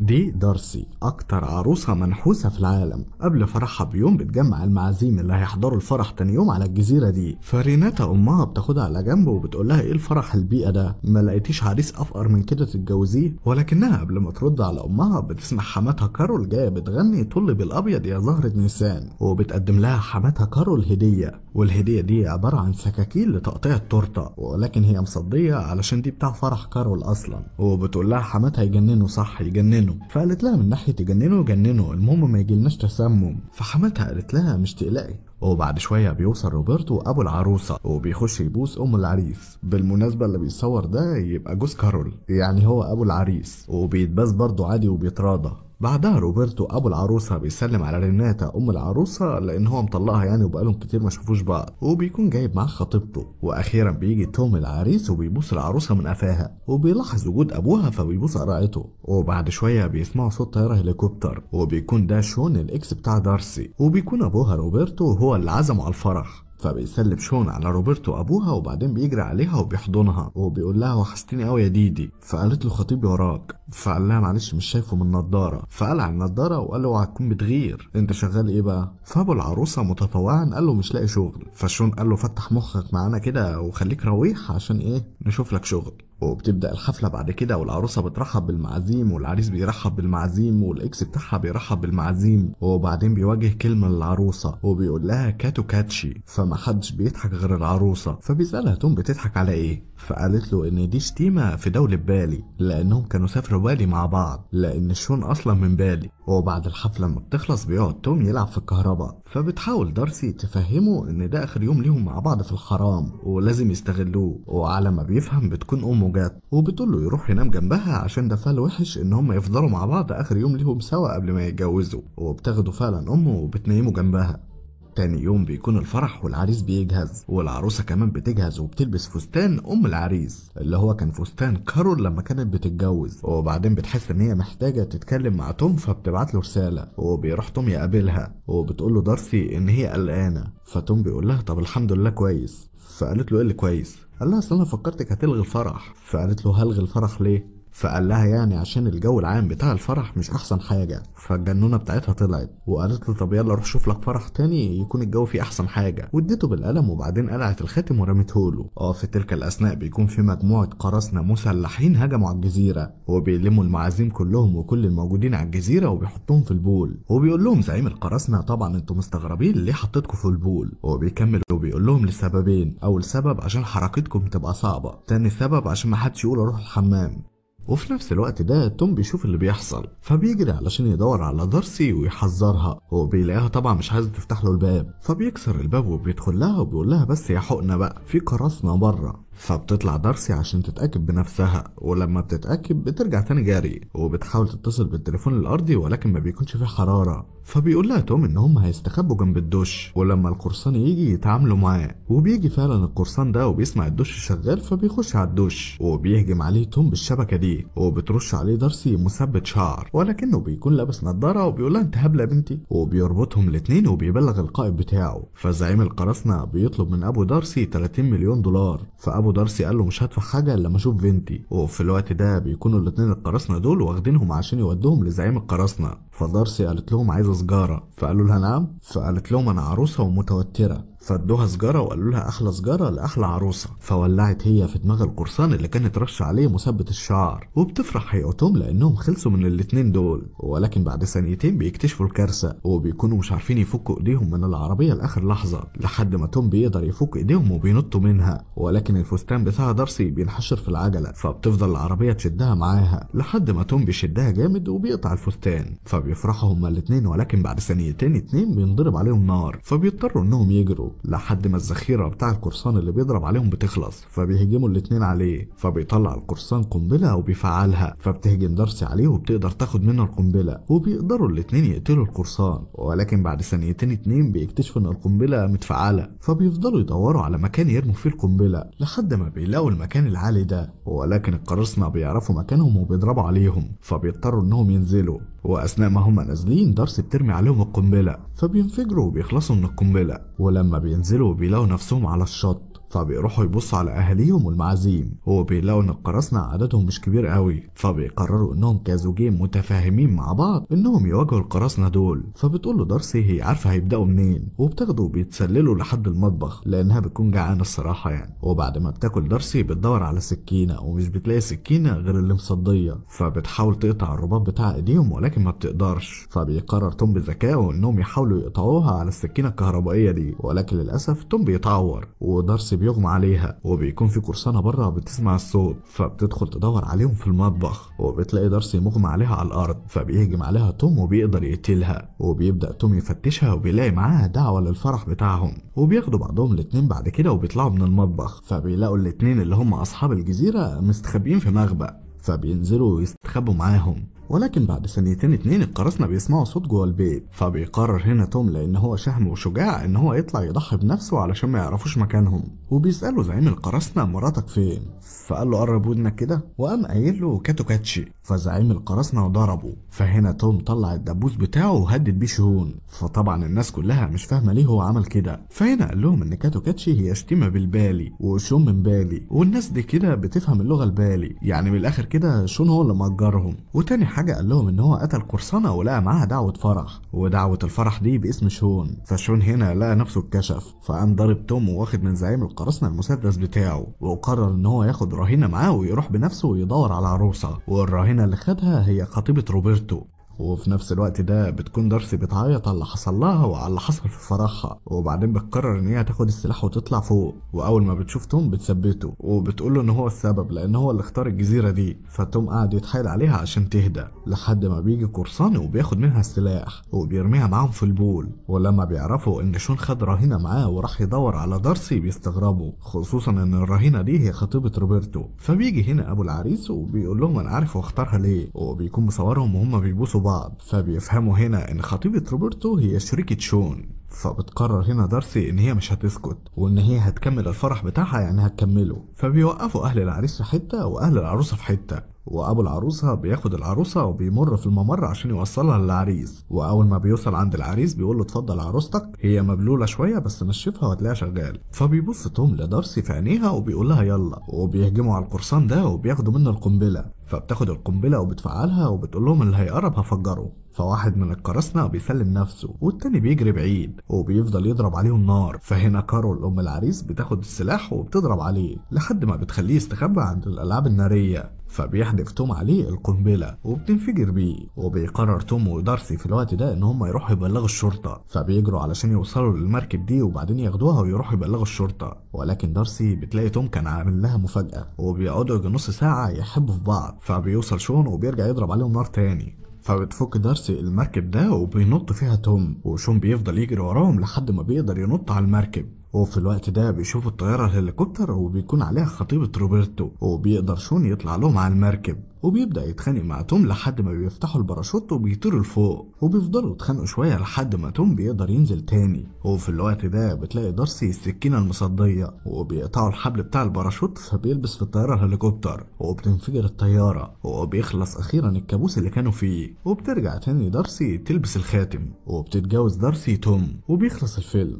دي دارسي أكتر عروسة منحوسة في العالم قبل فرحها بيوم بتجمع المعازيم اللي هيحضروا الفرح تاني يوم على الجزيرة دي فريناتا أمها بتاخدها على جنب وبتقول لها إيه الفرح البيئة ده ما لقيتيش عريس أفقر من كده تتجوزيه ولكنها قبل ما ترد على أمها بتسمع حماتها كارول جاية بتغني طل بالأبيض يا زهرة نيسان وبتقدم لها حماتها كارول هدية والهدية دي عبارة عن سكاكين لتقطيع التورتة ولكن هي مصدية علشان دي بتاع فرح كارول أصلا وبتقول لها حماتها يجننوا صح يجننوا جننوا فقالت لها من ناحيه جننه جننه المهم ما يجيلناش تسمم فحماتها قالت لها مش تقلقي وبعد شوية بيوصل روبرتو أبو العروسة وبيخش يبوس أم العريس بالمناسبة اللي بيتصور ده يبقى جوز كارول يعني هو أبو العريس وبيتباس برضه عادي وبيتراضى بعدها روبرتو ابو العروسه بيسلم على ريناتا ام العروسه لان هو مطلقها يعني وبقالهم كتير ما شافوش بعض وبيكون جايب معاه خطيبته واخيرا بيجي توم العريس وبيبوس العروسه من قفاها وبيلاحظ وجود ابوها فبيبوس قرعته وبعد شويه بيسمعوا صوت طياره هليكوبتر وبيكون ده شون الاكس بتاع دارسي وبيكون ابوها روبرتو هو اللي عزمه على الفرح فبيسلم شون على روبرتو ابوها وبعدين بيجري عليها وبيحضنها وبيقول لها وحشتيني قوي يا ديدي فقالت له خطيبي وراك فقال لها معلش مش شايفه من النضاره فقلع النضاره وقال له اوعى تكون بتغير انت شغال ايه بقى فابو العروسه متطوعا قال له مش لاقي شغل فشون قال له فتح مخك معانا كده وخليك رويح عشان ايه نشوف لك شغل وبتبدا الحفله بعد كده والعروسه بترحب بالمعازيم والعريس بيرحب بالمعازيم والاكس بتاعها بيرحب بالمعازيم وبعدين بيوجه كلمه للعروسه وبيقول لها كاتو كاتشي فمحدش بيضحك غير العروسه فبيسالها توم بتضحك على ايه فقالت له ان دي شتيمه في دوله بالي لانهم كانوا سافروا بالي مع بعض لان الشون اصلا من بالي وبعد الحفلة ما بتخلص بيقعد توم يلعب في الكهرباء فبتحاول دارسي تفهمه ان ده اخر يوم ليهم مع بعض في الحرام ولازم يستغلوه وعلى ما بيفهم بتكون امه جات وبتقول له يروح ينام جنبها عشان ده فال وحش ان هم يفضلوا مع بعض اخر يوم ليهم سوا قبل ما يتجوزوا وبتاخده فعلا امه وبتنيمه جنبها تاني يوم بيكون الفرح والعريس بيجهز والعروسة كمان بتجهز وبتلبس فستان أم العريس اللي هو كان فستان كارول لما كانت بتتجوز وبعدين بتحس إن هي محتاجة تتكلم مع توم فبتبعت له رسالة وبيروح توم يقابلها وبتقول له دارسي إن هي قلقانة فتوم بيقول لها طب الحمد لله كويس فقالت له إيه اللي كويس قال لها اصل انا فكرتك هتلغي الفرح فقالت له هلغي الفرح ليه فقال لها يعني عشان الجو العام بتاع الفرح مش احسن حاجه فالجنونه بتاعتها طلعت وقالت له طب يلا روح شوف لك فرح تاني يكون الجو فيه احسن حاجه واديته بالقلم وبعدين قلعت الخاتم ورمته له اه في تلك الاثناء بيكون في مجموعه قراصنه مسلحين هجموا على الجزيره وبيلموا المعازيم كلهم وكل الموجودين على الجزيره وبيحطوهم في البول وبيقول لهم زعيم القراصنه طبعا انتوا مستغربين ليه حطيتكم في البول وبيكمل وبيقول لهم لسببين اول سبب عشان حركتكم تبقى صعبه تاني سبب عشان ما حدش يقول اروح الحمام وفي نفس الوقت ده توم بيشوف اللي بيحصل فبيجري علشان يدور على دارسي ويحذرها هو بيلاقيها طبعا مش عايزه تفتح له الباب فبيكسر الباب وبيدخل لها وبيقول لها بس يا حقنه بقى في قراصنه بره فبتطلع درسي عشان تتأكد بنفسها ولما بتتأكد بترجع تاني جاري وبتحاول تتصل بالتليفون الأرضي ولكن ما بيكونش فيه حرارة فبيقول لها توم إن هم هيستخبوا جنب الدش ولما القرصان يجي يتعاملوا معاه وبيجي فعلا القرصان ده وبيسمع الدش شغال فبيخش على الدش وبيهجم عليه توم بالشبكة دي وبترش عليه درسي مثبت شعر ولكنه بيكون لابس نظارة وبيقول لها أنت هبلة بنتي وبيربطهم الاتنين وبيبلغ القائد بتاعه فزعيم القراصنة بيطلب من أبو دارسي 30 مليون دولار فأبو ابو دارسي قال له مش هدفع حاجه الا لما اشوف فينتي وفي الوقت ده بيكونوا الاثنين القراصنه دول واخدينهم عشان يودوهم لزعيم القراصنه فدارسي قالت لهم عايزه سجاره فقالوا لها نعم فقالت لهم انا عروسه ومتوتره فادوها سجاره وقالوا لها احلى سجاره لاحلى عروسه فولعت هي في دماغ القرصان اللي كانت رش عليه مثبت الشعر وبتفرح هيئتهم لانهم خلصوا من الاتنين دول ولكن بعد ثانيتين بيكتشفوا الكارثه وبيكونوا مش عارفين يفكوا ايديهم من العربيه لاخر لحظه لحد ما توم بيقدر يفك ايديهم وبينطوا منها ولكن الفستان بتاع دارسي بينحشر في العجله فبتفضل العربيه تشدها معاها لحد ما توم بيشدها جامد وبيقطع الفستان فبيفرحوا هما الاتنين ولكن بعد ثانيتين اتنين بينضرب عليهم نار فبيضطروا انهم يجروا لحد ما الذخيره بتاع القرصان اللي بيضرب عليهم بتخلص فبيهجموا الاتنين عليه فبيطلع القرصان قنبله وبيفعلها فبتهجم دارسي عليه وبتقدر تاخد منه القنبله وبيقدروا الاتنين يقتلوا القرصان ولكن بعد ثانيتين اتنين بيكتشفوا ان القنبله متفعله فبيفضلوا يدوروا على مكان يرموا فيه القنبله لحد ما بيلاقوا المكان العالي ده ولكن القراصنه بيعرفوا مكانهم وبيضربوا عليهم فبيضطروا انهم ينزلوا واثناء ما هما نازلين دارس بترمي عليهم القنبله فبينفجروا وبيخلصوا من القنبله ولما بينزلوا بيلاقوا نفسهم على الشط فبيروحوا يبصوا على اهاليهم والمعازيم وبيلاقوا ان القراصنة عددهم مش كبير قوي فبيقرروا انهم كزوجين متفاهمين مع بعض انهم يواجهوا القراصنة دول فبتقول له دارسي هي عارفة هيبدأوا منين وبتاخده وبيتسللوا لحد المطبخ لانها بتكون جعانة الصراحة يعني وبعد ما بتاكل دارسي بتدور على سكينة ومش بتلاقي سكينة غير اللي مصدية فبتحاول تقطع الرباط بتاع ايديهم ولكن ما بتقدرش فبيقرر توم بذكائه انهم يحاولوا يقطعوها على السكينة الكهربائية دي ولكن للأسف توم بيتعور ودارسي بيغمى عليها وبيكون في قرصانة بره بتسمع الصوت فبتدخل تدور عليهم في المطبخ وبتلاقي دارسي مغمى عليها على الأرض فبيهجم عليها توم وبيقدر يقتلها وبيبدأ توم يفتشها وبيلاقي معاها دعوة للفرح بتاعهم وبياخدوا بعضهم الاتنين بعد كده وبيطلعوا من المطبخ فبيلاقوا الاتنين اللي هم أصحاب الجزيرة مستخبيين في مخبأ فبينزلوا ويستخبوا معاهم ولكن بعد ثانيتين اتنين القراصنة بيسمعوا صوت جوه البيت فبيقرر هنا توم لأن هو شهم وشجاع إن هو يطلع يضحي بنفسه علشان ما يعرفوش مكانهم وبيسأله زعيم القراصنة مراتك فين فقال له قرب ودنك كده وقام قايل له كاتو كاتشي فزعيم القراصنة ضربه فهنا توم طلع الدبوس بتاعه وهدد بيه شهون فطبعا الناس كلها مش فاهمة ليه هو عمل كده فهنا قال لهم إن كاتو كاتشي هي شتيمة بالبالي وشون من بالي والناس دي كده بتفهم اللغة البالي يعني من الآخر كده شون هو اللي مأجرهم وتاني حاجة حاجة قال لهم إن هو قتل قرصنة ولقى معاها دعوة فرح ودعوة الفرح دي باسم شون فشون هنا لقى نفسه اتكشف فقام ضارب توم واخد من زعيم القرصنة المسدس بتاعه وقرر إن هو ياخد رهينة معاه ويروح بنفسه ويدور على عروسة والرهينة اللي خدها هي خطيبة روبرتو وفي نفس الوقت ده بتكون دارسي بتعيط على اللي حصل لها وعلى اللي حصل في فرحها وبعدين بتقرر ان هي تاخد السلاح وتطلع فوق واول ما بتشوف توم بتثبته وبتقول له ان هو السبب لان هو اللي اختار الجزيره دي فتوم قاعد يتحايل عليها عشان تهدى لحد ما بيجي قرصان وبياخد منها السلاح وبيرميها معاهم في البول ولما بيعرفوا ان شون خد رهينه معاه وراح يدور على دارسي بيستغربوا خصوصا ان الرهينه دي هي خطيبه روبرتو فبيجي هنا ابو العريس وبيقول لهم انا عارف واختارها ليه وبيكون مصورهم وهم بيبوسوا بعض فبيفهموا هنا ان خطيبة روبرتو هي شريكة شون فبتقرر هنا دارسي ان هي مش هتسكت وان هي هتكمل الفرح بتاعها يعني هتكمله فبيوقفوا اهل العريس في حته واهل العروسه في حته وابو العروسه بياخد العروسه وبيمر في الممر عشان يوصلها للعريس واول ما بيوصل عند العريس بيقول له اتفضل عروستك هي مبلوله شويه بس نشفها وهتلاقيها شغال فبيبص توم لدارسي في عينيها وبيقول لها يلا وبيهجموا على القرصان ده وبياخدوا منه القنبله فبتاخد القنبله وبتفعلها وبتقول لهم اللي هيقرب هفجره فواحد من القراصنة بيسلم نفسه والتاني بيجري بعيد وبيفضل يضرب عليهم نار فهنا كارول أم العريس بتاخد السلاح وبتضرب عليه لحد ما بتخليه يستخبى عند الألعاب النارية فبيحدف توم عليه القنبله وبتنفجر بيه وبيقرر توم ودارسي في الوقت ده ان هم يروحوا يبلغوا الشرطه فبيجروا علشان يوصلوا للمركب دي وبعدين ياخدوها ويروحوا يبلغوا الشرطه ولكن دارسي بتلاقي توم كان عامل لها مفاجاه وبيقعدوا نص ساعه يحبوا في بعض فبيوصل شون وبيرجع يضرب عليهم نار تاني فبتفك دارسي المركب ده وبينط فيها توم وشون بيفضل يجري وراهم لحد ما بيقدر ينط على المركب وفي الوقت ده بيشوف الطيارة الهليكوبتر وبيكون عليها خطيبة روبرتو وبيقدر شون يطلع لهم على المركب وبيبدأ يتخانق مع توم لحد ما بيفتحوا الباراشوت وبيطيروا لفوق وبيفضلوا يتخانقوا شوية لحد ما توم بيقدر ينزل تاني وفي الوقت ده بتلاقي دارسي السكينة المصدية وبيقطعوا الحبل بتاع الباراشوت فبيلبس في الطيارة الهليكوبتر وبتنفجر الطيارة وبيخلص أخيرا الكابوس اللي كانوا فيه وبترجع تاني دارسي تلبس الخاتم وبتتجوز دارسي توم وبيخلص الفيلم